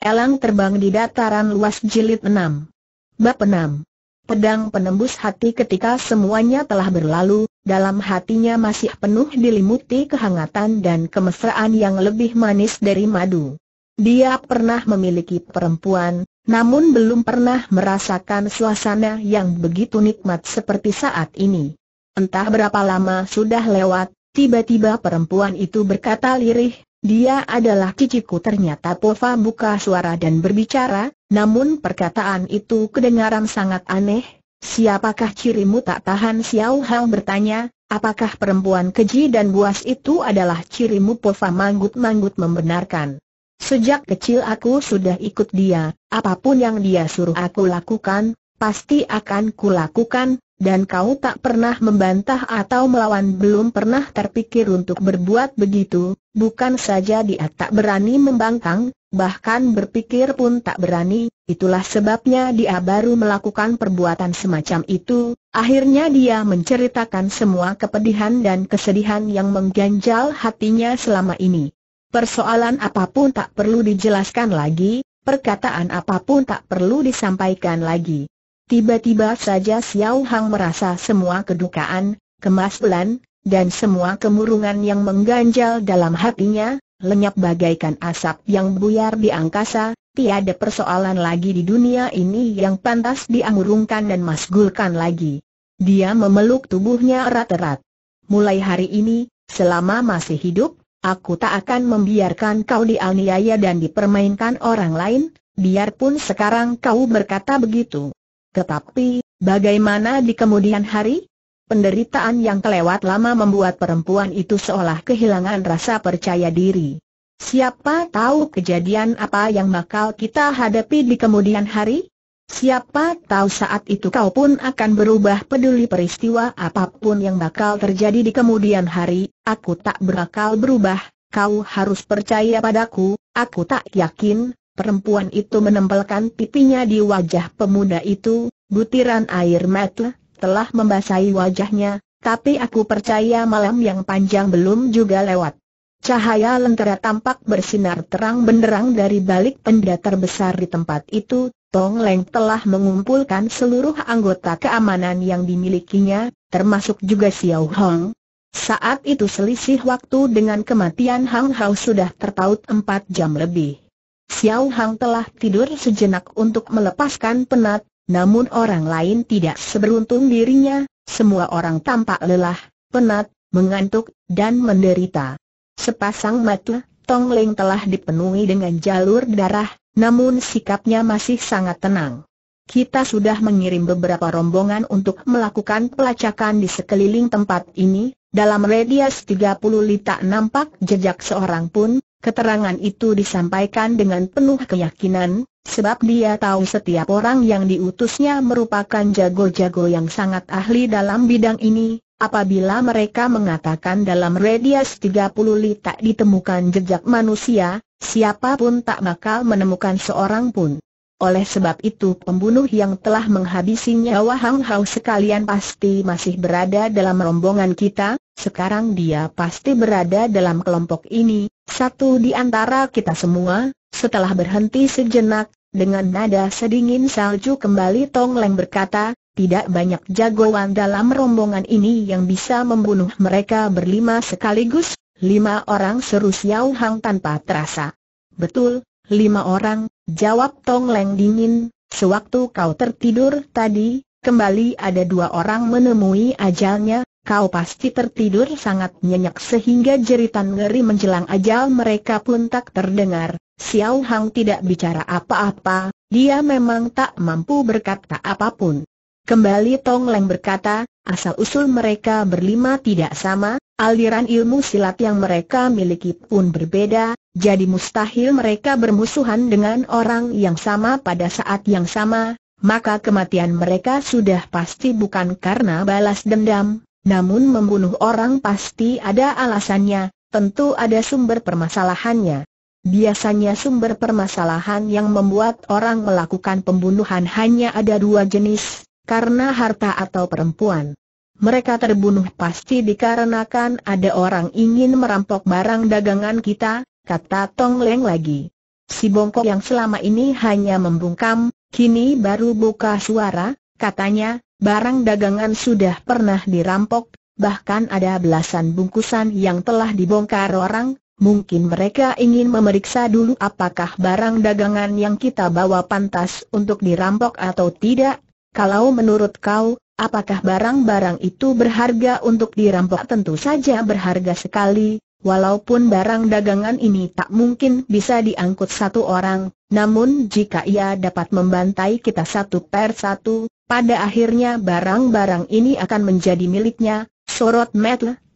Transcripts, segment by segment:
Elang terbang di dataran luas jilid 6. Bab 6. Pedang penembus hati ketika semuanya telah berlalu, dalam hatinya masih penuh dilimuti kehangatan dan kemesraan yang lebih manis dari madu. Dia pernah memiliki perempuan, namun belum pernah merasakan suasana yang begitu nikmat seperti saat ini. Entah berapa lama sudah lewat, tiba-tiba perempuan itu berkata lirih, dia adalah ciciku ternyata Pova buka suara dan berbicara, namun perkataan itu kedengaran sangat aneh. Siapakah cirimu tak tahan Xiao Hao bertanya, apakah perempuan keji dan buas itu adalah cirimu Pova manggut-manggut membenarkan. Sejak kecil aku sudah ikut dia, apapun yang dia suruh aku lakukan, pasti akan kulakukan, dan kau tak pernah membantah atau melawan belum pernah terpikir untuk berbuat begitu, bukan saja dia tak berani membangkang, bahkan berpikir pun tak berani, itulah sebabnya dia baru melakukan perbuatan semacam itu, akhirnya dia menceritakan semua kepedihan dan kesedihan yang mengganjal hatinya selama ini. Persoalan apapun tak perlu dijelaskan lagi, perkataan apapun tak perlu disampaikan lagi. Tiba-tiba saja Xiao Hang merasa semua kedukaan, kemasulan, dan semua kemurungan yang mengganjal dalam hatinya, lenyap bagaikan asap yang buyar di angkasa, tiada persoalan lagi di dunia ini yang pantas diangurungkan dan masgulkan lagi. Dia memeluk tubuhnya erat-erat. Mulai hari ini, selama masih hidup, aku tak akan membiarkan kau dianiaya dan dipermainkan orang lain, biarpun sekarang kau berkata begitu. Tetapi, bagaimana di kemudian hari? Penderitaan yang kelewat lama membuat perempuan itu seolah kehilangan rasa percaya diri. Siapa tahu kejadian apa yang bakal kita hadapi di kemudian hari? Siapa tahu saat itu kau pun akan berubah peduli peristiwa apapun yang bakal terjadi di kemudian hari, aku tak berakal berubah, kau harus percaya padaku, aku tak yakin, Perempuan itu menempelkan pipinya di wajah pemuda itu, butiran air mata telah membasahi wajahnya, tapi aku percaya malam yang panjang belum juga lewat. Cahaya lentera tampak bersinar terang benderang dari balik tenda terbesar di tempat itu, Tong Leng telah mengumpulkan seluruh anggota keamanan yang dimilikinya, termasuk juga Xiao Hong. Saat itu selisih waktu dengan kematian Hang Hao sudah terpaut 4 jam lebih. Xiao Hang telah tidur sejenak untuk melepaskan penat, namun orang lain tidak seberuntung dirinya, semua orang tampak lelah, penat, mengantuk, dan menderita. Sepasang mata, Tong Leng telah dipenuhi dengan jalur darah, namun sikapnya masih sangat tenang. Kita sudah mengirim beberapa rombongan untuk melakukan pelacakan di sekeliling tempat ini, dalam radius 30 lita nampak jejak seorang pun, Keterangan itu disampaikan dengan penuh keyakinan, sebab dia tahu setiap orang yang diutusnya merupakan jago-jago yang sangat ahli dalam bidang ini. Apabila mereka mengatakan dalam radius 30 li tak ditemukan jejak manusia, siapapun tak bakal menemukan seorang pun. Oleh sebab itu pembunuh yang telah menghabisi nyawa Hang Hao sekalian pasti masih berada dalam rombongan kita, sekarang dia pasti berada dalam kelompok ini, satu di antara kita semua. Setelah berhenti sejenak, dengan nada sedingin salju kembali Tong Leng berkata, tidak banyak jagoan dalam rombongan ini yang bisa membunuh mereka berlima sekaligus, lima orang seru Xiao Hang tanpa terasa. Betul, lima orang, jawab Tong Leng dingin, sewaktu kau tertidur tadi, kembali ada dua orang menemui ajalnya, Kau pasti tertidur sangat nyenyak sehingga jeritan ngeri menjelang ajal mereka pun tak terdengar. Xiao Hang tidak bicara apa-apa, dia memang tak mampu berkata apapun. Kembali Tong Leng berkata, asal-usul mereka berlima tidak sama, aliran ilmu silat yang mereka miliki pun berbeda, jadi mustahil mereka bermusuhan dengan orang yang sama pada saat yang sama, maka kematian mereka sudah pasti bukan karena balas dendam, namun membunuh orang pasti ada alasannya, tentu ada sumber permasalahannya. Biasanya sumber permasalahan yang membuat orang melakukan pembunuhan hanya ada dua jenis, karena harta atau perempuan. Mereka terbunuh pasti dikarenakan ada orang ingin merampok barang dagangan kita, kata Tong Leng lagi. Si bongkok yang selama ini hanya membungkam, kini baru buka suara, Katanya, barang dagangan sudah pernah dirampok, bahkan ada belasan bungkusan yang telah dibongkar orang, Mungkin mereka ingin memeriksa dulu apakah barang dagangan yang kita bawa pantas untuk dirampok atau tidak. Kalau menurut kau, apakah barang-barang itu berharga untuk dirampok? Tentu saja berharga sekali, walaupun barang dagangan ini tak mungkin bisa diangkut satu orang. Namun jika ia dapat membantai kita satu per satu, pada akhirnya barang-barang ini akan menjadi miliknya, sorot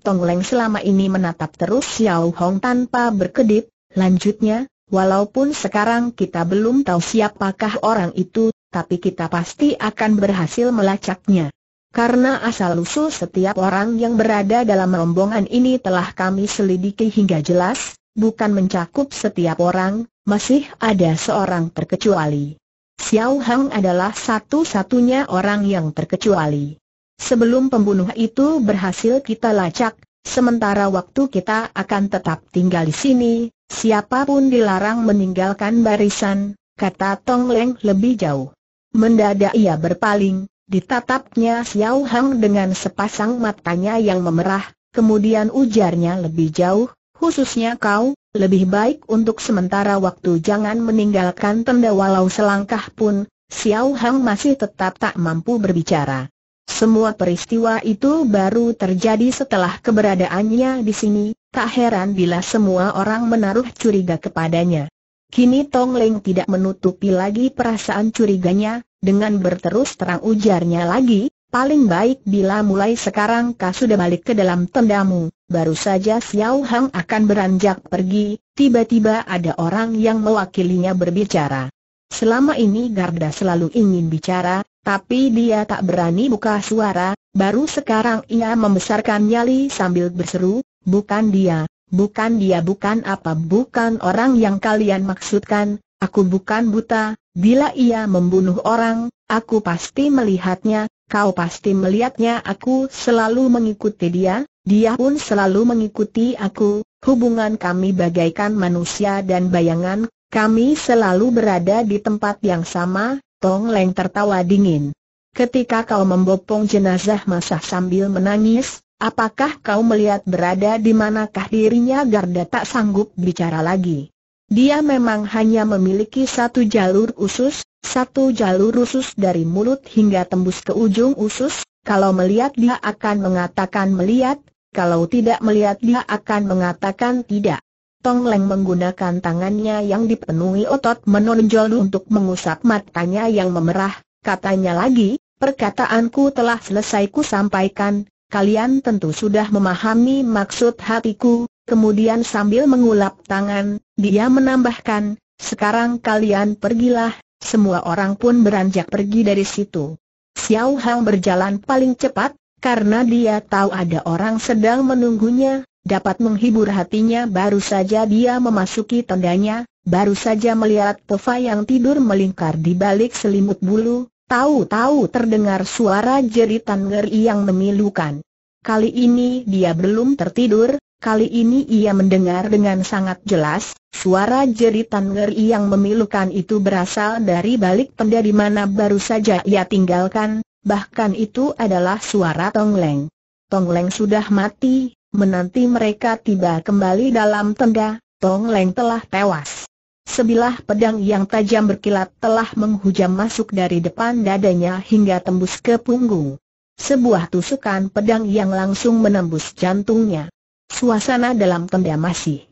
Tong Leng selama ini menatap terus Xiao Hong tanpa berkedip, lanjutnya, walaupun sekarang kita belum tahu siapakah orang itu, tapi kita pasti akan berhasil melacaknya. Karena asal-usul setiap orang yang berada dalam rombongan ini telah kami selidiki hingga jelas, bukan mencakup setiap orang, masih ada seorang terkecuali. Xiao Hang adalah satu-satunya orang yang terkecuali. Sebelum pembunuh itu berhasil kita lacak, sementara waktu kita akan tetap tinggal di sini, siapapun dilarang meninggalkan barisan, kata Tong Leng lebih jauh. Mendadak ia berpaling, ditatapnya Xiao Hang dengan sepasang matanya yang memerah, kemudian ujarnya lebih jauh, khususnya kau, lebih baik untuk sementara waktu jangan meninggalkan tenda walau selangkah pun, Xiao Hang masih tetap tak mampu berbicara. Semua peristiwa itu baru terjadi setelah keberadaannya di sini, tak heran bila semua orang menaruh curiga kepadanya. Kini Tong Leng tidak menutupi lagi perasaan curiganya, dengan berterus terang ujarnya lagi, paling baik bila mulai sekarang kau sudah balik ke dalam tendamu, Baru saja Xiao Hang akan beranjak pergi, tiba-tiba ada orang yang mewakilinya berbicara. Selama ini Garda selalu ingin bicara, tapi dia tak berani buka suara, baru sekarang ia membesarkan nyali sambil berseru, bukan dia, bukan dia bukan apa bukan orang yang kalian maksudkan, aku bukan buta, bila ia membunuh orang, aku pasti melihatnya, kau pasti melihatnya aku selalu mengikuti dia, dia pun selalu mengikuti aku, hubungan kami bagaikan manusia dan bayangan, kami selalu berada di tempat yang sama, Tong Leng tertawa dingin. Ketika kau membopong jenazah Masah sambil menangis, apakah kau melihat berada di manakah dirinya Garda tak sanggup bicara lagi. Dia memang hanya memiliki satu jalur usus, satu jalur usus dari mulut hingga tembus ke ujung usus, kalau melihat dia akan mengatakan melihat, kalau tidak melihat dia akan mengatakan tidak. Tong Leng menggunakan tangannya yang dipenuhi otot menonjol untuk mengusap matanya yang memerah, katanya lagi, perkataanku telah selesai ku sampaikan, kalian tentu sudah memahami maksud hatiku, kemudian sambil mengulap tangan, dia menambahkan, sekarang kalian pergilah, semua orang pun beranjak pergi dari situ. Xiao Hang berjalan paling cepat, karena dia tahu ada orang sedang menunggunya, dapat menghibur hatinya baru saja dia memasuki tendanya, baru saja melihat Tova yang tidur melingkar di balik selimut bulu, tahu-tahu terdengar suara jeritan ngeri yang memilukan. Kali ini dia belum tertidur, kali ini ia mendengar dengan sangat jelas, suara jeritan ngeri yang memilukan itu berasal dari balik tenda di mana baru saja ia tinggalkan, bahkan itu adalah suara Tong Leng. Tong Leng sudah mati, menanti mereka tiba kembali dalam tenda, Tong Leng telah tewas. Sebilah pedang yang tajam berkilat telah menghujam masuk dari depan dadanya hingga tembus ke punggung. Sebuah tusukan pedang yang langsung menembus jantungnya. Suasana dalam tenda masih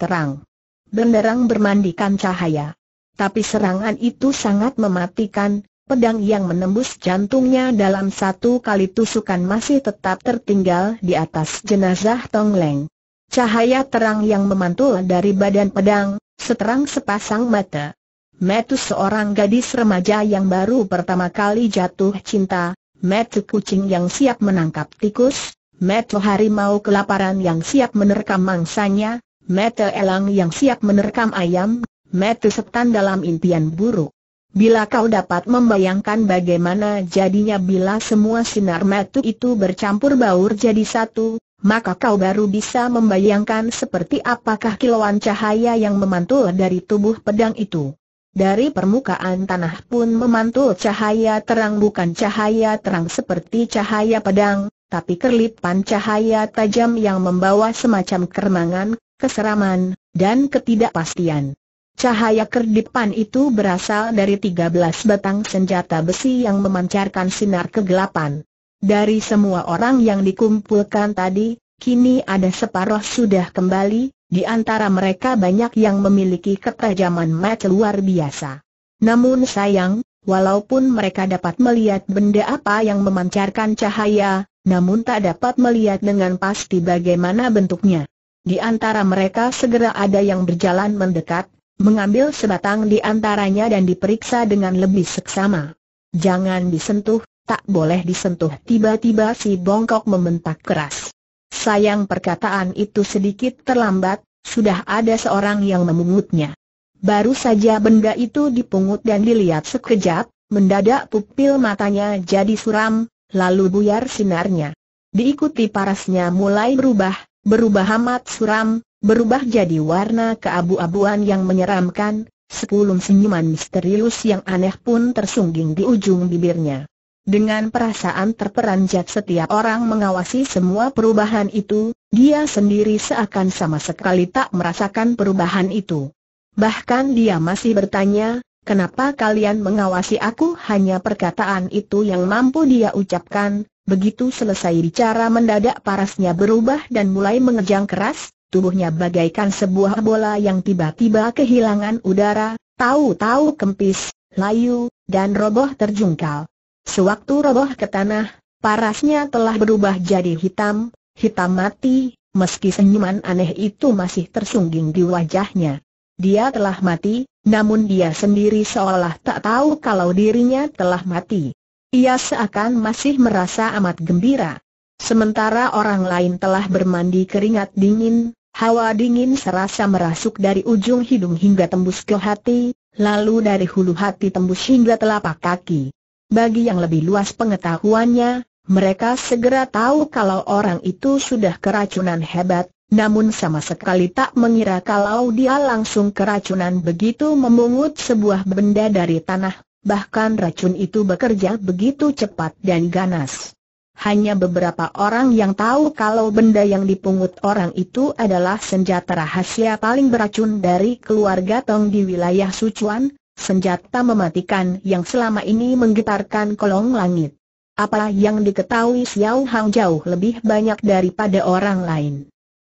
terang. Benderang bermandikan cahaya. Tapi serangan itu sangat mematikan, Pedang yang menembus jantungnya dalam satu kali tusukan masih tetap tertinggal di atas jenazah Tong Leng. Cahaya terang yang memantul dari badan pedang, seterang sepasang mata. Metu seorang gadis remaja yang baru pertama kali jatuh cinta, metu kucing yang siap menangkap tikus, metu harimau kelaparan yang siap menerkam mangsanya, metu elang yang siap menerkam ayam, metu setan dalam impian buruk. Bila kau dapat membayangkan bagaimana jadinya bila semua sinar mata itu bercampur baur jadi satu, maka kau baru bisa membayangkan seperti apakah kilauan cahaya yang memantul dari tubuh pedang itu. Dari permukaan tanah pun memantul cahaya terang bukan cahaya terang seperti cahaya pedang, tapi kerlipan cahaya tajam yang membawa semacam keremangan, keseraman, dan ketidakpastian. Cahaya kerdipan itu berasal dari 13 batang senjata besi yang memancarkan sinar kegelapan. Dari semua orang yang dikumpulkan tadi, kini ada separuh sudah kembali, di antara mereka banyak yang memiliki ketajaman mata luar biasa. Namun sayang, walaupun mereka dapat melihat benda apa yang memancarkan cahaya, namun tak dapat melihat dengan pasti bagaimana bentuknya. Di antara mereka segera ada yang berjalan mendekat, mengambil sebatang di antaranya dan diperiksa dengan lebih seksama. Jangan disentuh, tak boleh disentuh. Tiba-tiba si bongkok membentak keras. Sayang perkataan itu sedikit terlambat, sudah ada seorang yang memungutnya. Baru saja benda itu dipungut dan dilihat sekejap, mendadak pupil matanya jadi suram, lalu buyar sinarnya. Diikuti parasnya mulai berubah, berubah amat suram, berubah jadi warna keabu-abuan yang menyeramkan, sekulum senyuman misterius yang aneh pun tersungging di ujung bibirnya. Dengan perasaan terperanjat setiap orang mengawasi semua perubahan itu, dia sendiri seakan sama sekali tak merasakan perubahan itu. Bahkan dia masih bertanya, kenapa kalian mengawasi aku hanya perkataan itu yang mampu dia ucapkan, begitu selesai bicara mendadak parasnya berubah dan mulai mengejang keras, tubuhnya bagaikan sebuah bola yang tiba-tiba kehilangan udara, tahu-tahu kempis, layu, dan roboh terjungkal. Sewaktu roboh ke tanah, parasnya telah berubah jadi hitam, hitam mati, meski senyuman aneh itu masih tersungging di wajahnya. Dia telah mati, namun dia sendiri seolah tak tahu kalau dirinya telah mati. Ia seakan masih merasa amat gembira. Sementara orang lain telah bermandi keringat dingin, Hawa dingin serasa merasuk dari ujung hidung hingga tembus ke hati, lalu dari hulu hati tembus hingga telapak kaki. Bagi yang lebih luas pengetahuannya, mereka segera tahu kalau orang itu sudah keracunan hebat, namun sama sekali tak mengira kalau dia langsung keracunan begitu memungut sebuah benda dari tanah, bahkan racun itu bekerja begitu cepat dan ganas hanya beberapa orang yang tahu kalau benda yang dipungut orang itu adalah senjata rahasia paling beracun dari keluarga Tong di wilayah Sichuan, senjata mematikan yang selama ini menggetarkan kolong langit. Apa yang diketahui Xiao Hang jauh lebih banyak daripada orang lain.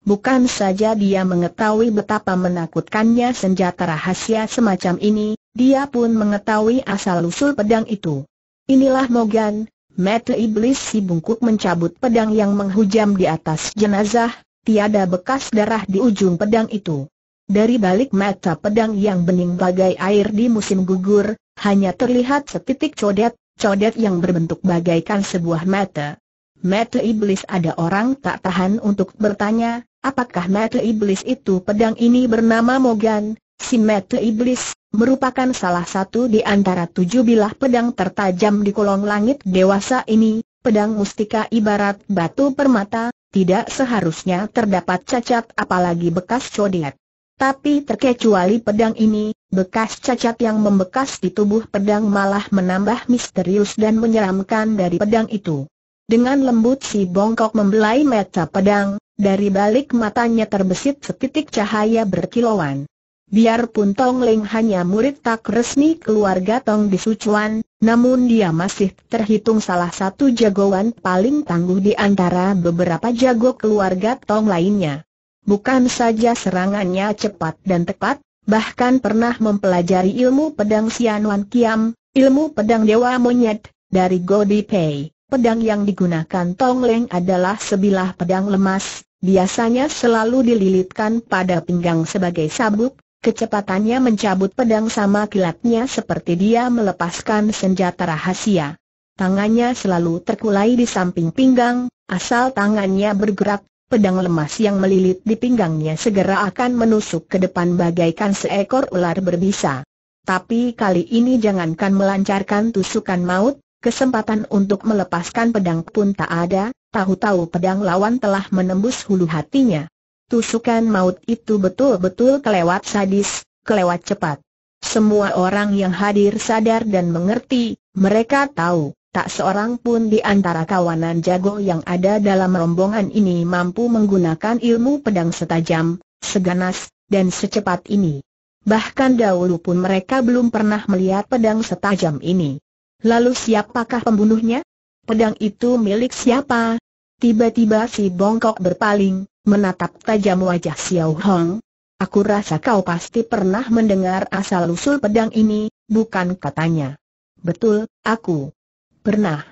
Bukan saja dia mengetahui betapa menakutkannya senjata rahasia semacam ini, dia pun mengetahui asal-usul pedang itu. Inilah Mogan, Mata iblis si bungkuk mencabut pedang yang menghujam di atas jenazah, tiada bekas darah di ujung pedang itu. Dari balik mata pedang yang bening bagai air di musim gugur, hanya terlihat setitik codet, codet yang berbentuk bagaikan sebuah mata. Mata iblis ada orang tak tahan untuk bertanya, apakah mata iblis itu pedang ini bernama Mogan, si mata iblis, merupakan salah satu di antara tujuh bilah pedang tertajam di kolong langit dewasa ini, pedang mustika ibarat batu permata, tidak seharusnya terdapat cacat apalagi bekas codet. Tapi terkecuali pedang ini, bekas cacat yang membekas di tubuh pedang malah menambah misterius dan menyeramkan dari pedang itu. Dengan lembut si bongkok membelai mata pedang, dari balik matanya terbesit setitik cahaya berkilauan. Biarpun Tong Leng hanya murid tak resmi keluarga Tong di Sichuan, namun dia masih terhitung salah satu jagoan paling tangguh di antara beberapa jago keluarga Tong lainnya. Bukan saja serangannya cepat dan tepat, bahkan pernah mempelajari ilmu pedang Xianwan Kiam, ilmu pedang Dewa Monyet, dari Godi Pei. Pedang yang digunakan Tong Leng adalah sebilah pedang lemas, biasanya selalu dililitkan pada pinggang sebagai sabuk, Kecepatannya mencabut pedang sama kilatnya seperti dia melepaskan senjata rahasia. Tangannya selalu terkulai di samping pinggang, asal tangannya bergerak, pedang lemas yang melilit di pinggangnya segera akan menusuk ke depan bagaikan seekor ular berbisa. Tapi kali ini jangankan melancarkan tusukan maut, kesempatan untuk melepaskan pedang pun tak ada, tahu-tahu pedang lawan telah menembus hulu hatinya. Tusukan maut itu betul-betul kelewat sadis, kelewat cepat. Semua orang yang hadir sadar dan mengerti, mereka tahu, tak seorang pun di antara kawanan jago yang ada dalam rombongan ini mampu menggunakan ilmu pedang setajam, seganas, dan secepat ini. Bahkan dahulu pun mereka belum pernah melihat pedang setajam ini. Lalu siapakah pembunuhnya? Pedang itu milik siapa? Tiba-tiba si bongkok berpaling, menatap tajam wajah Xiao Hong. Aku rasa kau pasti pernah mendengar asal-usul pedang ini, bukan katanya. Betul, aku pernah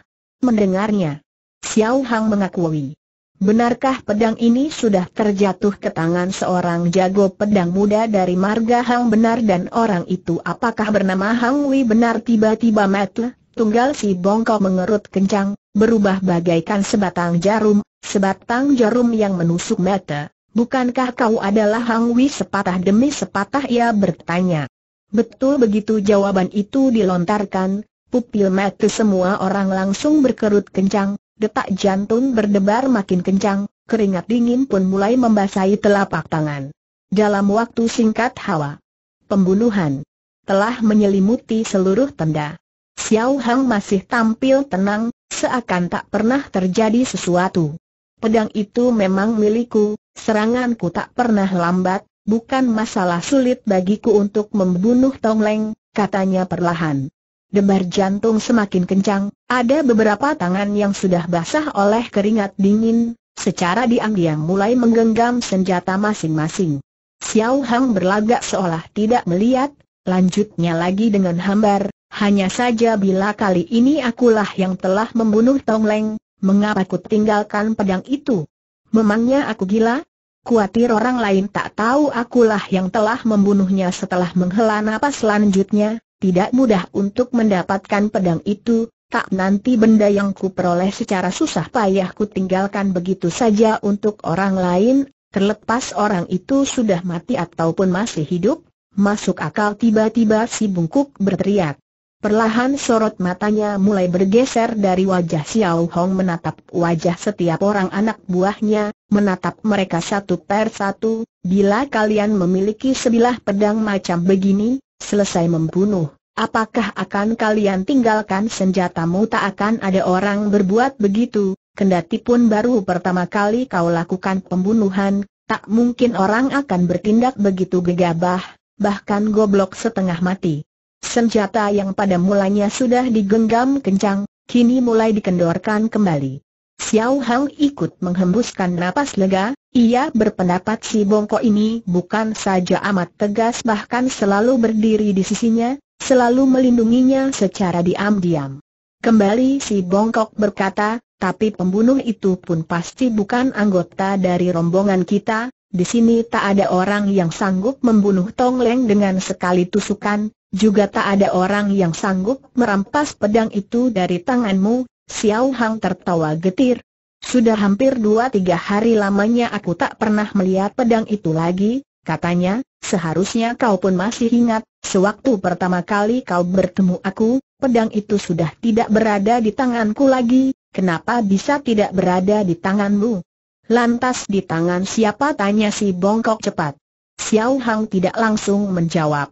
mendengarnya. Xiao Hong mengakui. Benarkah pedang ini sudah terjatuh ke tangan seorang jago pedang muda dari marga Hang benar dan orang itu apakah bernama Hang Wei benar tiba-tiba metle, tunggal si bongko mengerut kencang, berubah bagaikan sebatang jarum Sebatang jarum yang menusuk mata, bukankah kau adalah Hang Wei sepatah demi sepatah ia bertanya. Betul begitu jawaban itu dilontarkan, pupil mata semua orang langsung berkerut kencang, detak jantung berdebar makin kencang, keringat dingin pun mulai membasahi telapak tangan. Dalam waktu singkat hawa pembunuhan telah menyelimuti seluruh tenda. Xiao Hang masih tampil tenang, seakan tak pernah terjadi sesuatu. Pedang itu memang milikku, seranganku tak pernah lambat, bukan masalah sulit bagiku untuk membunuh Tong Leng, katanya perlahan. Debar jantung semakin kencang, ada beberapa tangan yang sudah basah oleh keringat dingin, secara diam-diam mulai menggenggam senjata masing-masing. Xiao Hang berlagak seolah tidak melihat, lanjutnya lagi dengan hambar, hanya saja bila kali ini akulah yang telah membunuh Tong Leng, Mengapa ku tinggalkan pedang itu? Memangnya aku gila? Kuatir orang lain tak tahu akulah yang telah membunuhnya setelah menghela napas selanjutnya, tidak mudah untuk mendapatkan pedang itu, tak nanti benda yang ku peroleh secara susah payah ku tinggalkan begitu saja untuk orang lain, terlepas orang itu sudah mati ataupun masih hidup, masuk akal tiba-tiba si bungkuk berteriak. Perlahan sorot matanya mulai bergeser dari wajah Xiao Hong menatap wajah setiap orang anak buahnya, menatap mereka satu per satu, bila kalian memiliki sebilah pedang macam begini, selesai membunuh, apakah akan kalian tinggalkan senjatamu tak akan ada orang berbuat begitu, kendati pun baru pertama kali kau lakukan pembunuhan, tak mungkin orang akan bertindak begitu gegabah, bahkan goblok setengah mati. Senjata yang pada mulanya sudah digenggam kencang, kini mulai dikendorkan kembali. Xiao Hang ikut menghembuskan napas lega, ia berpendapat si bongkok ini bukan saja amat tegas bahkan selalu berdiri di sisinya, selalu melindunginya secara diam-diam. Kembali si bongkok berkata, tapi pembunuh itu pun pasti bukan anggota dari rombongan kita, di sini tak ada orang yang sanggup membunuh Tong Leng dengan sekali tusukan, juga tak ada orang yang sanggup merampas pedang itu dari tanganmu, Xiao Hang tertawa getir. Sudah hampir dua tiga hari lamanya aku tak pernah melihat pedang itu lagi, katanya, seharusnya kau pun masih ingat, sewaktu pertama kali kau bertemu aku, pedang itu sudah tidak berada di tanganku lagi, kenapa bisa tidak berada di tanganmu? Lantas di tangan siapa tanya si bongkok cepat. Xiao Hang tidak langsung menjawab.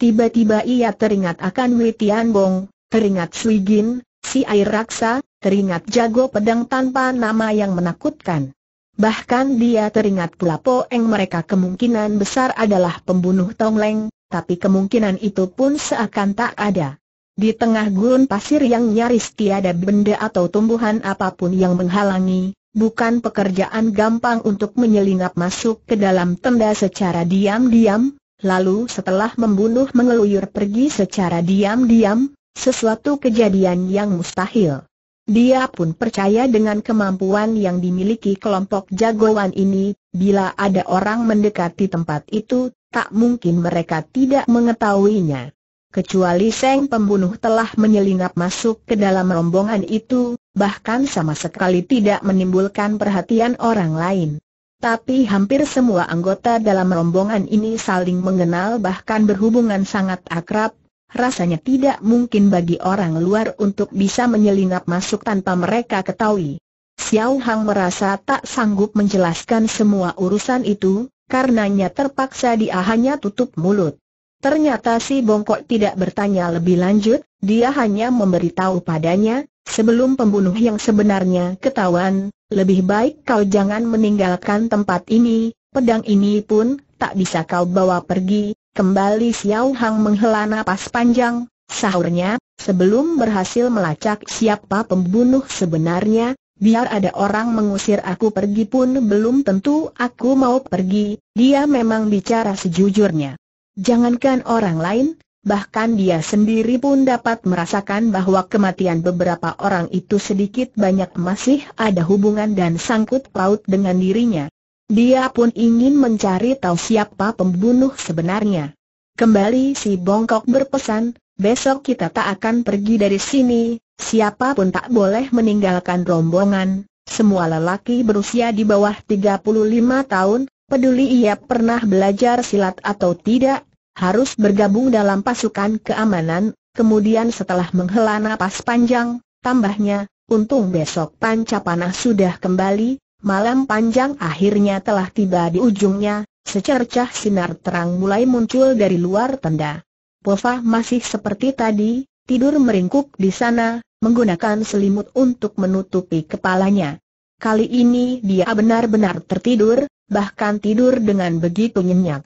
Tiba-tiba ia teringat akan Wei Tianbong, teringat Sui Gin, si air raksa, teringat jago pedang tanpa nama yang menakutkan. Bahkan dia teringat pula Po Eng mereka kemungkinan besar adalah pembunuh Tong Leng, tapi kemungkinan itu pun seakan tak ada. Di tengah gurun pasir yang nyaris tiada benda atau tumbuhan apapun yang menghalangi, bukan pekerjaan gampang untuk menyelinap masuk ke dalam tenda secara diam-diam, Lalu setelah membunuh mengeluyur pergi secara diam-diam, sesuatu kejadian yang mustahil. Dia pun percaya dengan kemampuan yang dimiliki kelompok jagoan ini, bila ada orang mendekati tempat itu, tak mungkin mereka tidak mengetahuinya. Kecuali Seng pembunuh telah menyelinap masuk ke dalam rombongan itu, bahkan sama sekali tidak menimbulkan perhatian orang lain. Tapi hampir semua anggota dalam rombongan ini saling mengenal bahkan berhubungan sangat akrab, rasanya tidak mungkin bagi orang luar untuk bisa menyelinap masuk tanpa mereka ketahui. Xiao Hang merasa tak sanggup menjelaskan semua urusan itu, karenanya terpaksa dia hanya tutup mulut. Ternyata si bongkok tidak bertanya lebih lanjut, dia hanya memberitahu padanya, Sebelum pembunuh yang sebenarnya ketahuan, lebih baik kau jangan meninggalkan tempat ini, pedang ini pun tak bisa kau bawa pergi. Kembali Xiao Hang menghela napas panjang, sahurnya, sebelum berhasil melacak siapa pembunuh sebenarnya, Biar ada orang mengusir aku pergi pun belum tentu aku mau pergi, dia memang bicara sejujurnya. Jangankan orang lain, bahkan dia sendiri pun dapat merasakan bahwa kematian beberapa orang itu sedikit banyak masih ada hubungan dan sangkut paut dengan dirinya. Dia pun ingin mencari tahu siapa pembunuh sebenarnya. Kembali si Bongkok berpesan, besok kita tak akan pergi dari sini, siapapun tak boleh meninggalkan rombongan, semua lelaki berusia di bawah 35 tahun, peduli ia pernah belajar silat atau tidak, harus bergabung dalam pasukan keamanan, kemudian setelah menghela napas panjang, tambahnya, untung besok panca panah sudah kembali, malam panjang akhirnya telah tiba di ujungnya, secercah sinar terang mulai muncul dari luar tenda. Pova masih seperti tadi, tidur meringkuk di sana, menggunakan selimut untuk menutupi kepalanya. Kali ini dia benar-benar tertidur, bahkan tidur dengan begitu nyenyak.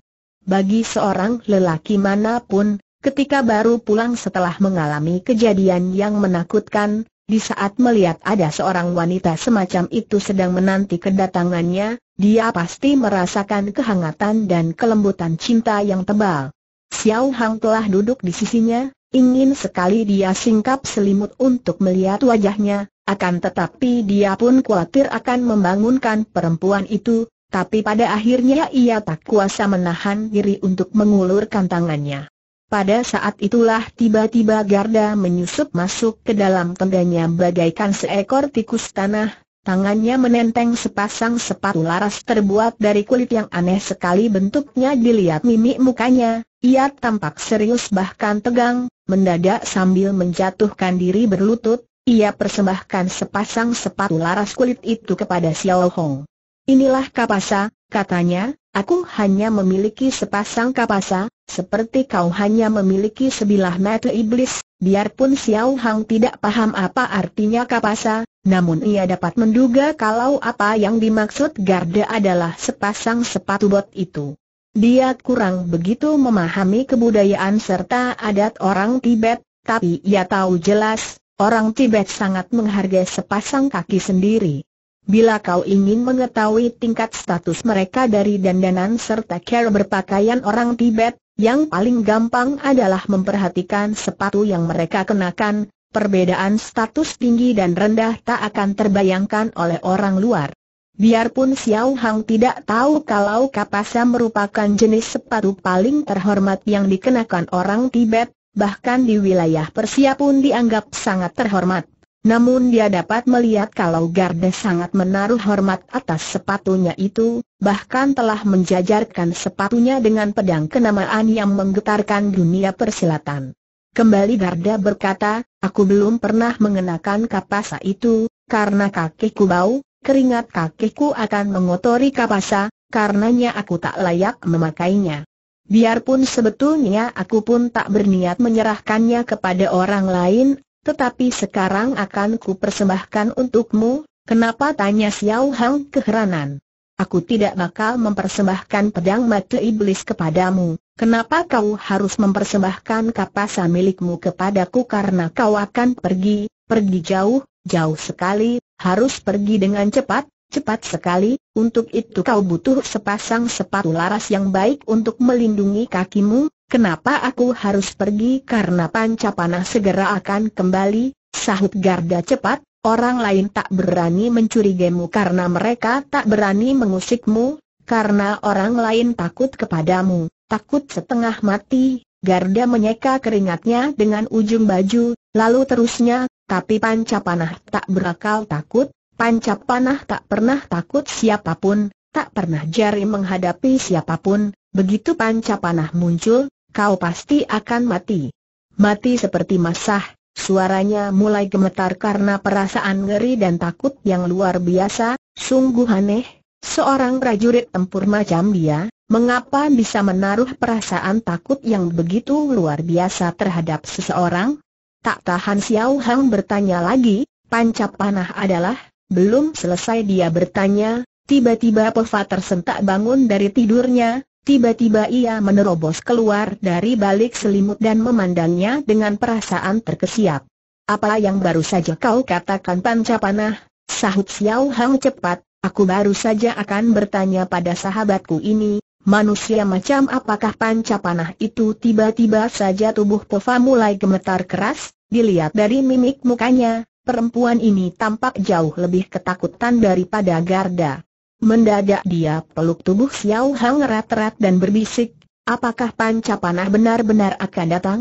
Bagi seorang lelaki manapun, ketika baru pulang setelah mengalami kejadian yang menakutkan, di saat melihat ada seorang wanita semacam itu sedang menanti kedatangannya, dia pasti merasakan kehangatan dan kelembutan cinta yang tebal. Xiao Hang telah duduk di sisinya, ingin sekali dia singkap selimut untuk melihat wajahnya, akan tetapi dia pun khawatir akan membangunkan perempuan itu, tapi pada akhirnya ia tak kuasa menahan diri untuk mengulurkan tangannya. Pada saat itulah tiba-tiba Garda menyusup masuk ke dalam tendanya bagaikan seekor tikus tanah, tangannya menenteng sepasang sepatu laras terbuat dari kulit yang aneh sekali bentuknya dilihat mimik mukanya, ia tampak serius bahkan tegang, mendadak sambil menjatuhkan diri berlutut, ia persembahkan sepasang sepatu laras kulit itu kepada Xiao Hong. Inilah kapasa, katanya, aku hanya memiliki sepasang kapasa, seperti kau hanya memiliki sebilah mata iblis, biarpun Xiao Hang tidak paham apa artinya kapasa, namun ia dapat menduga kalau apa yang dimaksud garda adalah sepasang sepatu bot itu. Dia kurang begitu memahami kebudayaan serta adat orang Tibet, tapi ia tahu jelas, orang Tibet sangat menghargai sepasang kaki sendiri. Bila kau ingin mengetahui tingkat status mereka dari dandanan serta cara berpakaian orang Tibet, yang paling gampang adalah memperhatikan sepatu yang mereka kenakan, perbedaan status tinggi dan rendah tak akan terbayangkan oleh orang luar. Biarpun Xiao Hang tidak tahu kalau kapasa merupakan jenis sepatu paling terhormat yang dikenakan orang Tibet, bahkan di wilayah Persia pun dianggap sangat terhormat. Namun dia dapat melihat kalau Garde sangat menaruh hormat atas sepatunya itu, bahkan telah menjajarkan sepatunya dengan pedang kenamaan yang menggetarkan dunia persilatan. Kembali Garda berkata, aku belum pernah mengenakan kapasa itu, karena kakiku bau, keringat kakiku akan mengotori kapasa, karenanya aku tak layak memakainya. Biarpun sebetulnya aku pun tak berniat menyerahkannya kepada orang lain, tetapi sekarang akan persembahkan untukmu, kenapa tanya Xiao Hang keheranan. Aku tidak bakal mempersembahkan pedang mata iblis kepadamu, kenapa kau harus mempersembahkan kapasa milikmu kepadaku karena kau akan pergi, pergi jauh, jauh sekali, harus pergi dengan cepat, cepat sekali, untuk itu kau butuh sepasang sepatu laras yang baik untuk melindungi kakimu, Kenapa aku harus pergi karena panca panah segera akan kembali, sahut garda cepat, orang lain tak berani mencurigamu karena mereka tak berani mengusikmu, karena orang lain takut kepadamu, takut setengah mati, garda menyeka keringatnya dengan ujung baju, lalu terusnya, tapi panca panah tak berakal takut, panca panah tak pernah takut siapapun, tak pernah jari menghadapi siapapun, begitu panca panah muncul, kau pasti akan mati. Mati seperti masah, suaranya mulai gemetar karena perasaan ngeri dan takut yang luar biasa, sungguh aneh, seorang prajurit tempur macam dia, mengapa bisa menaruh perasaan takut yang begitu luar biasa terhadap seseorang? Tak tahan Xiao Hang bertanya lagi, panca panah adalah, belum selesai dia bertanya, tiba-tiba Pofa tersentak bangun dari tidurnya, Tiba-tiba ia menerobos keluar dari balik selimut dan memandangnya dengan perasaan terkesiap. Apa yang baru saja kau katakan Panca Panah? Sahut Xiao Hang cepat, aku baru saja akan bertanya pada sahabatku ini, manusia macam apakah Panca Panah itu tiba-tiba saja tubuh Pova mulai gemetar keras, dilihat dari mimik mukanya, perempuan ini tampak jauh lebih ketakutan daripada Garda. Mendadak dia peluk tubuh Xiao Hang rat-rat dan berbisik, apakah panca panah benar-benar akan datang?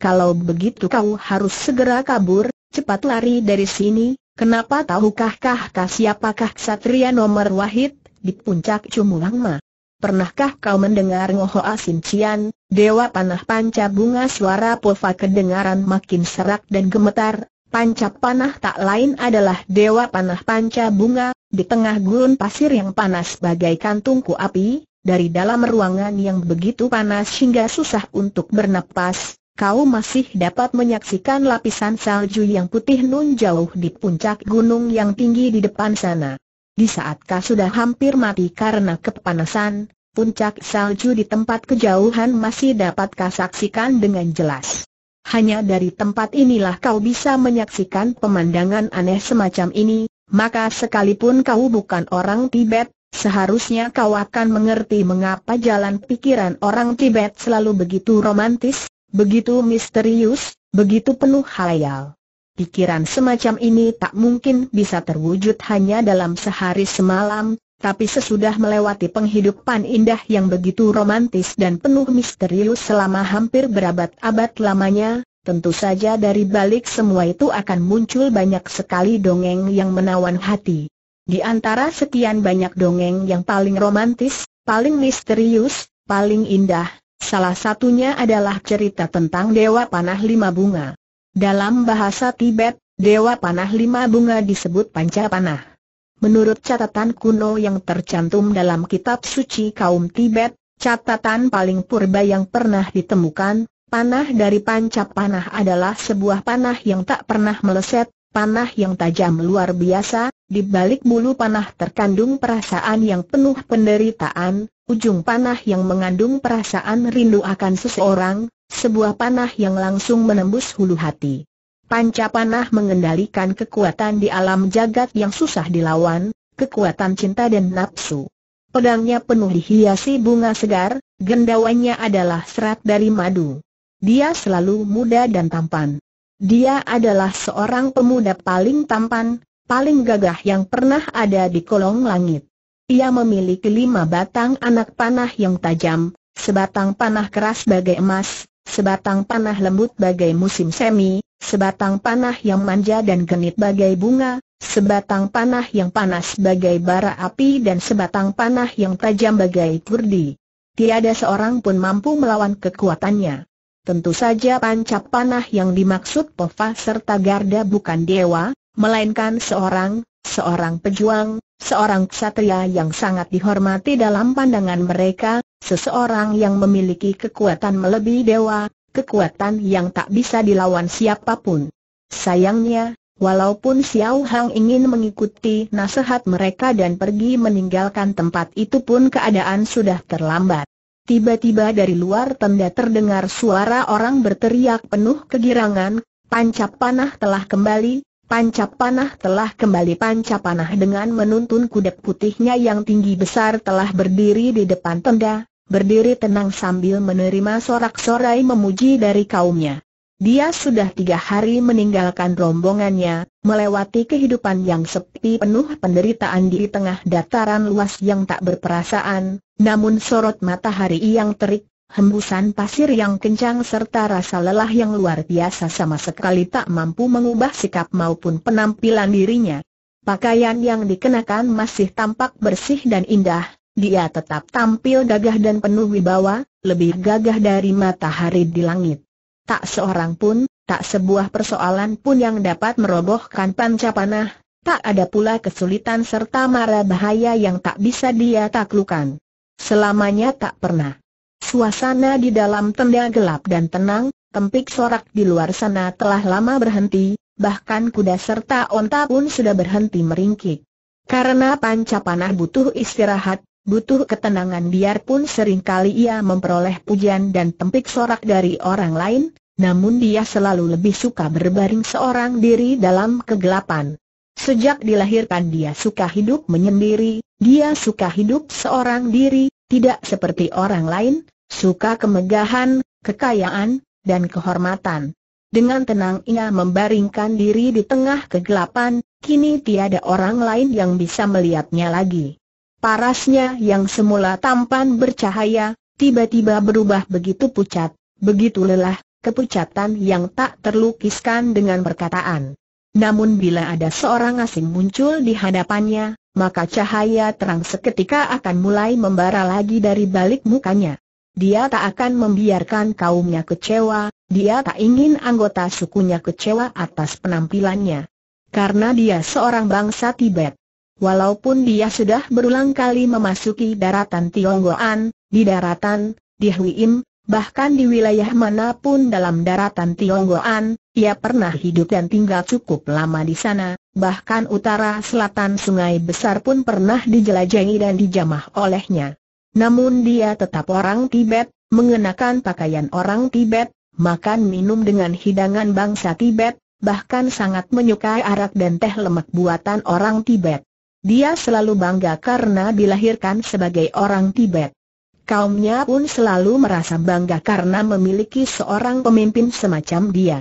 Kalau begitu kau harus segera kabur, cepat lari dari sini, kenapa tahukah kah siapakah satria nomor wahid, di puncak Cumulangma? Pernahkah kau mendengar Ngoho Asin Cian, Dewa Panah Panca Bunga suara Pofa kedengaran makin serak dan gemetar, Panca panah tak lain adalah dewa panah panca bunga, di tengah gurun pasir yang panas bagaikan tungku api, dari dalam ruangan yang begitu panas hingga susah untuk bernapas, kau masih dapat menyaksikan lapisan salju yang putih nun jauh di puncak gunung yang tinggi di depan sana. Di saat kau sudah hampir mati karena kepanasan, puncak salju di tempat kejauhan masih dapat kau saksikan dengan jelas hanya dari tempat inilah kau bisa menyaksikan pemandangan aneh semacam ini, maka sekalipun kau bukan orang Tibet, seharusnya kau akan mengerti mengapa jalan pikiran orang Tibet selalu begitu romantis, begitu misterius, begitu penuh halayal. Pikiran semacam ini tak mungkin bisa terwujud hanya dalam sehari semalam, tapi sesudah melewati penghidupan indah yang begitu romantis dan penuh misterius selama hampir berabad-abad lamanya, tentu saja dari balik semua itu akan muncul banyak sekali dongeng yang menawan hati. Di antara sekian banyak dongeng yang paling romantis, paling misterius, paling indah, salah satunya adalah cerita tentang Dewa Panah Lima Bunga. Dalam bahasa Tibet, Dewa Panah Lima Bunga disebut Panca Panah. Menurut catatan kuno yang tercantum dalam kitab suci kaum Tibet, catatan paling purba yang pernah ditemukan, panah dari panca panah adalah sebuah panah yang tak pernah meleset, panah yang tajam luar biasa, di balik bulu panah terkandung perasaan yang penuh penderitaan, ujung panah yang mengandung perasaan rindu akan seseorang, sebuah panah yang langsung menembus hulu hati. Panca panah mengendalikan kekuatan di alam jagat yang susah dilawan, kekuatan cinta dan nafsu. Pedangnya penuh dihiasi bunga segar, gendawannya adalah serat dari madu. Dia selalu muda dan tampan. Dia adalah seorang pemuda paling tampan, paling gagah yang pernah ada di kolong langit. Ia memiliki lima batang anak panah yang tajam, sebatang panah keras bagai emas, sebatang panah lembut bagai musim semi, Sebatang panah yang manja dan genit bagai bunga, sebatang panah yang panas bagai bara api dan sebatang panah yang tajam bagai kurdi. Tiada seorang pun mampu melawan kekuatannya. Tentu saja pancap panah yang dimaksud Pova serta Garda bukan dewa, melainkan seorang, seorang pejuang, seorang ksatria yang sangat dihormati dalam pandangan mereka, seseorang yang memiliki kekuatan melebihi dewa, Kekuatan yang tak bisa dilawan siapapun. Sayangnya, walaupun Xiao Hang ingin mengikuti nasihat mereka dan pergi meninggalkan tempat itu pun keadaan sudah terlambat. Tiba-tiba dari luar tenda terdengar suara orang berteriak penuh kegirangan, pancap panah telah kembali, pancap panah telah kembali pancap panah dengan menuntun kuda putihnya yang tinggi besar telah berdiri di depan tenda, berdiri tenang sambil menerima sorak-sorai memuji dari kaumnya. Dia sudah tiga hari meninggalkan rombongannya, melewati kehidupan yang sepi penuh penderitaan di tengah dataran luas yang tak berperasaan, namun sorot matahari yang terik, hembusan pasir yang kencang serta rasa lelah yang luar biasa sama sekali tak mampu mengubah sikap maupun penampilan dirinya. Pakaian yang dikenakan masih tampak bersih dan indah, dia tetap tampil gagah dan penuh wibawa, lebih gagah dari matahari di langit. Tak seorang pun, tak sebuah persoalan pun yang dapat merobohkan pancapanah, tak ada pula kesulitan serta mara bahaya yang tak bisa dia taklukan. Selamanya tak pernah. Suasana di dalam tenda gelap dan tenang, tempik sorak di luar sana telah lama berhenti, bahkan kuda serta onta pun sudah berhenti meringkik. Karena pancapanah butuh istirahat, butuh ketenangan biarpun seringkali ia memperoleh pujian dan tempik sorak dari orang lain, namun dia selalu lebih suka berbaring seorang diri dalam kegelapan. Sejak dilahirkan dia suka hidup menyendiri, dia suka hidup seorang diri, tidak seperti orang lain, suka kemegahan, kekayaan, dan kehormatan. Dengan tenang ia membaringkan diri di tengah kegelapan, kini tiada orang lain yang bisa melihatnya lagi. Parasnya yang semula tampan bercahaya, tiba-tiba berubah begitu pucat, begitu lelah, kepucatan yang tak terlukiskan dengan perkataan. Namun bila ada seorang asing muncul di hadapannya, maka cahaya terang seketika akan mulai membara lagi dari balik mukanya. Dia tak akan membiarkan kaumnya kecewa, dia tak ingin anggota sukunya kecewa atas penampilannya. Karena dia seorang bangsa Tibet, Walaupun dia sudah berulang kali memasuki daratan Tionggoan, di daratan, di Huiim, bahkan di wilayah manapun dalam daratan Tionggoan, ia pernah hidup dan tinggal cukup lama di sana, bahkan utara selatan sungai besar pun pernah dijelajahi dan dijamah olehnya. Namun dia tetap orang Tibet, mengenakan pakaian orang Tibet, makan minum dengan hidangan bangsa Tibet, bahkan sangat menyukai arak dan teh lemak buatan orang Tibet. Dia selalu bangga karena dilahirkan sebagai orang Tibet. Kaumnya pun selalu merasa bangga karena memiliki seorang pemimpin semacam dia.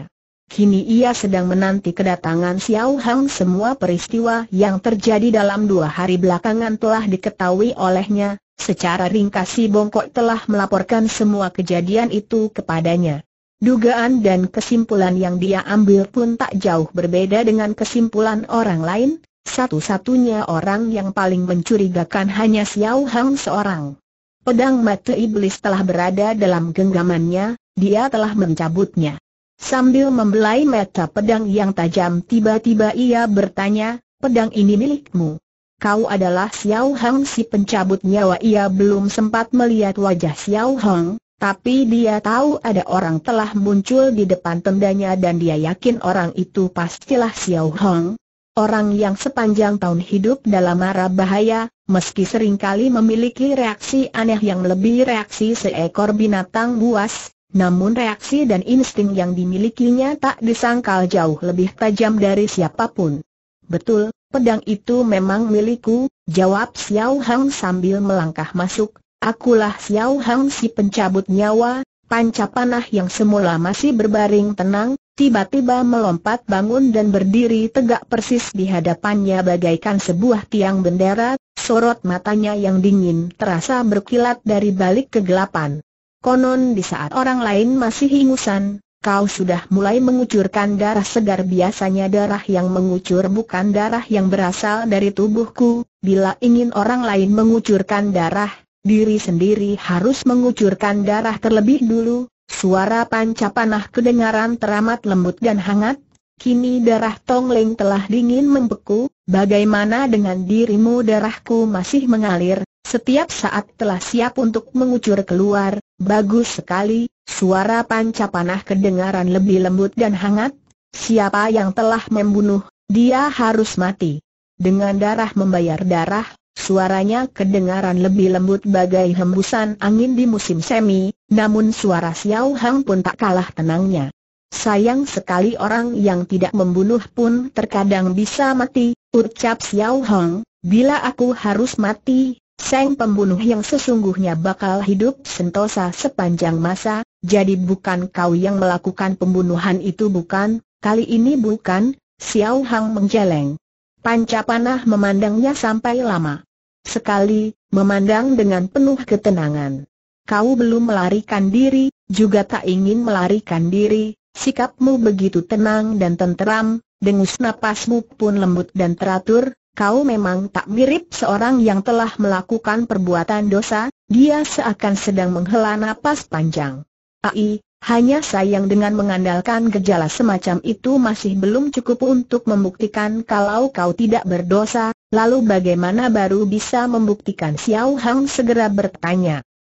Kini ia sedang menanti kedatangan Xiao Hang semua peristiwa yang terjadi dalam dua hari belakangan telah diketahui olehnya, secara ringkas si Bongkok telah melaporkan semua kejadian itu kepadanya. Dugaan dan kesimpulan yang dia ambil pun tak jauh berbeda dengan kesimpulan orang lain, satu-satunya orang yang paling mencurigakan hanya Xiao Hang seorang. Pedang mata iblis telah berada dalam genggamannya, dia telah mencabutnya. Sambil membelai mata pedang yang tajam tiba-tiba ia bertanya, pedang ini milikmu. Kau adalah Xiao Hang si pencabut nyawa ia belum sempat melihat wajah Xiao Hang, tapi dia tahu ada orang telah muncul di depan tendanya dan dia yakin orang itu pastilah Xiao Hong, Orang yang sepanjang tahun hidup dalam arah bahaya, meski seringkali memiliki reaksi aneh yang lebih reaksi seekor binatang buas, namun reaksi dan insting yang dimilikinya tak disangkal jauh lebih tajam dari siapapun. Betul, pedang itu memang milikku, jawab Xiao Hang sambil melangkah masuk. Akulah Xiao Hang si pencabut nyawa, panca panah yang semula masih berbaring tenang, tiba-tiba melompat bangun dan berdiri tegak persis di hadapannya bagaikan sebuah tiang bendera, sorot matanya yang dingin terasa berkilat dari balik kegelapan. Konon di saat orang lain masih hingusan, kau sudah mulai mengucurkan darah segar biasanya darah yang mengucur bukan darah yang berasal dari tubuhku, bila ingin orang lain mengucurkan darah, diri sendiri harus mengucurkan darah terlebih dulu, Suara panca panah kedengaran teramat lembut dan hangat, kini darah Tong Leng telah dingin membeku, bagaimana dengan dirimu darahku masih mengalir, setiap saat telah siap untuk mengucur keluar, bagus sekali, suara panca panah kedengaran lebih lembut dan hangat, siapa yang telah membunuh, dia harus mati. Dengan darah membayar darah, Suaranya kedengaran lebih lembut bagai hembusan angin di musim semi, namun suara Xiao Hang pun tak kalah tenangnya. Sayang sekali orang yang tidak membunuh pun terkadang bisa mati, ucap Xiao Hang, bila aku harus mati, Seng pembunuh yang sesungguhnya bakal hidup sentosa sepanjang masa, jadi bukan kau yang melakukan pembunuhan itu bukan, kali ini bukan, Xiao Hang menjeleng. Panca panah memandangnya sampai lama sekali, memandang dengan penuh ketenangan. Kau belum melarikan diri, juga tak ingin melarikan diri, sikapmu begitu tenang dan tenteram, dengus napasmu pun lembut dan teratur, kau memang tak mirip seorang yang telah melakukan perbuatan dosa, dia seakan sedang menghela napas panjang. Ai, hanya sayang dengan mengandalkan gejala semacam itu masih belum cukup untuk membuktikan kalau kau tidak berdosa, Lalu bagaimana baru bisa membuktikan Xiao Hang segera bertanya.